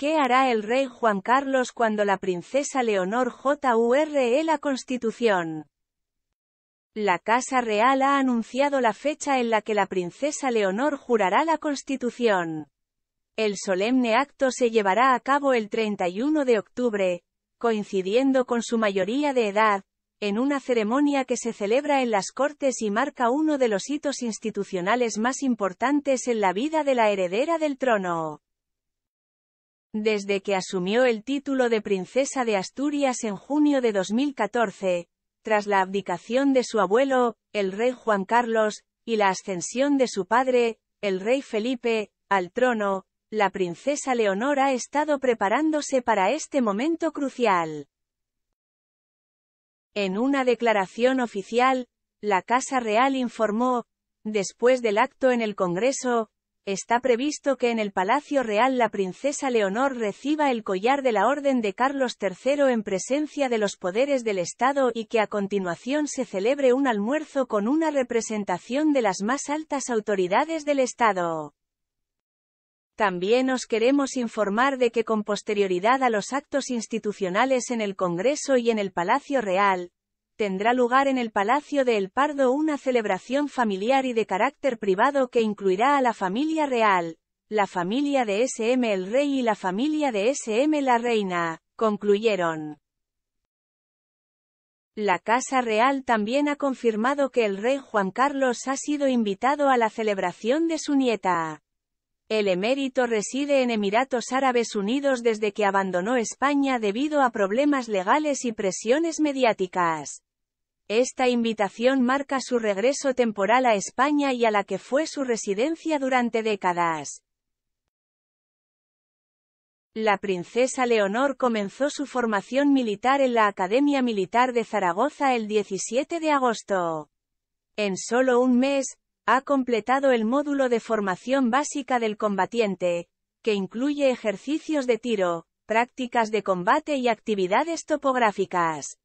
¿Qué hará el rey Juan Carlos cuando la princesa Leonor JURE e la Constitución? La Casa Real ha anunciado la fecha en la que la princesa Leonor jurará la Constitución. El solemne acto se llevará a cabo el 31 de octubre, coincidiendo con su mayoría de edad, en una ceremonia que se celebra en las Cortes y marca uno de los hitos institucionales más importantes en la vida de la heredera del trono. Desde que asumió el título de princesa de Asturias en junio de 2014, tras la abdicación de su abuelo, el rey Juan Carlos, y la ascensión de su padre, el rey Felipe, al trono, la princesa Leonor ha estado preparándose para este momento crucial. En una declaración oficial, la Casa Real informó, después del acto en el Congreso, Está previsto que en el Palacio Real la princesa Leonor reciba el collar de la Orden de Carlos III en presencia de los poderes del Estado y que a continuación se celebre un almuerzo con una representación de las más altas autoridades del Estado. También os queremos informar de que con posterioridad a los actos institucionales en el Congreso y en el Palacio Real, tendrá lugar en el Palacio de El Pardo una celebración familiar y de carácter privado que incluirá a la familia real, la familia de SM el rey y la familia de SM la reina, concluyeron. La Casa Real también ha confirmado que el rey Juan Carlos ha sido invitado a la celebración de su nieta. El emérito reside en Emiratos Árabes Unidos desde que abandonó España debido a problemas legales y presiones mediáticas. Esta invitación marca su regreso temporal a España y a la que fue su residencia durante décadas. La princesa Leonor comenzó su formación militar en la Academia Militar de Zaragoza el 17 de agosto. En solo un mes, ha completado el módulo de formación básica del combatiente, que incluye ejercicios de tiro, prácticas de combate y actividades topográficas.